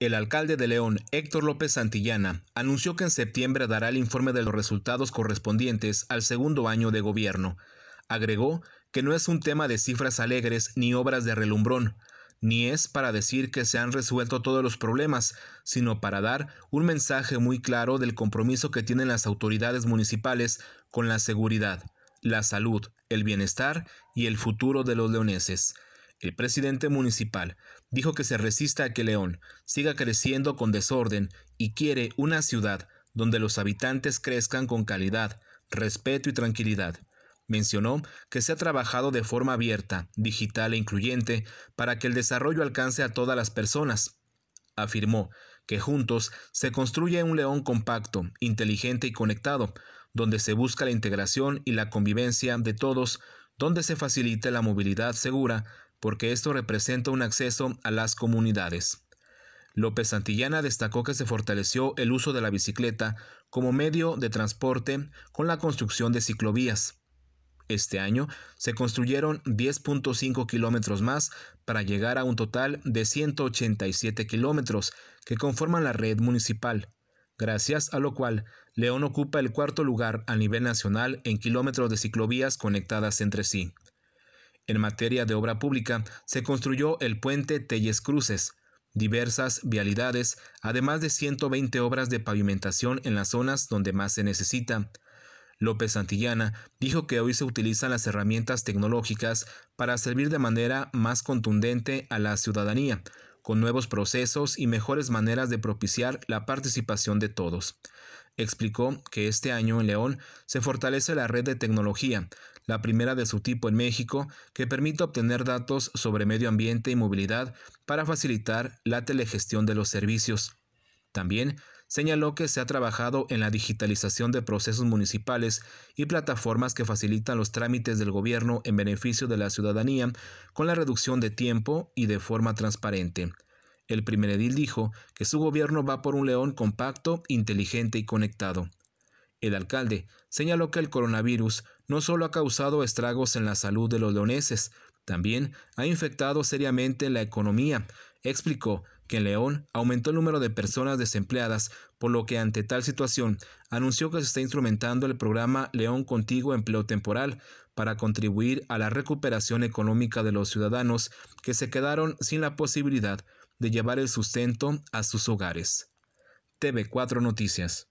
El alcalde de León, Héctor López Santillana, anunció que en septiembre dará el informe de los resultados correspondientes al segundo año de gobierno. Agregó que no es un tema de cifras alegres ni obras de relumbrón, ni es para decir que se han resuelto todos los problemas, sino para dar un mensaje muy claro del compromiso que tienen las autoridades municipales con la seguridad, la salud, el bienestar y el futuro de los leoneses el presidente municipal, dijo que se resiste a que León siga creciendo con desorden y quiere una ciudad donde los habitantes crezcan con calidad, respeto y tranquilidad. Mencionó que se ha trabajado de forma abierta, digital e incluyente para que el desarrollo alcance a todas las personas. Afirmó que juntos se construye un león compacto, inteligente y conectado, donde se busca la integración y la convivencia de todos, donde se facilite la movilidad segura porque esto representa un acceso a las comunidades. López Santillana destacó que se fortaleció el uso de la bicicleta como medio de transporte con la construcción de ciclovías. Este año se construyeron 10.5 kilómetros más para llegar a un total de 187 kilómetros que conforman la red municipal, gracias a lo cual León ocupa el cuarto lugar a nivel nacional en kilómetros de ciclovías conectadas entre sí. En materia de obra pública, se construyó el puente Telles Cruces, diversas vialidades, además de 120 obras de pavimentación en las zonas donde más se necesita. López Santillana dijo que hoy se utilizan las herramientas tecnológicas para servir de manera más contundente a la ciudadanía, con nuevos procesos y mejores maneras de propiciar la participación de todos. Explicó que este año en León se fortalece la red de tecnología, la primera de su tipo en México, que permite obtener datos sobre medio ambiente y movilidad para facilitar la telegestión de los servicios. También señaló que se ha trabajado en la digitalización de procesos municipales y plataformas que facilitan los trámites del gobierno en beneficio de la ciudadanía con la reducción de tiempo y de forma transparente. El primer edil dijo que su gobierno va por un león compacto, inteligente y conectado. El alcalde señaló que el coronavirus no solo ha causado estragos en la salud de los leoneses, también ha infectado seriamente la economía. Explicó que en León aumentó el número de personas desempleadas, por lo que ante tal situación anunció que se está instrumentando el programa León Contigo Empleo Temporal para contribuir a la recuperación económica de los ciudadanos que se quedaron sin la posibilidad de llevar el sustento a sus hogares. TV4 Noticias.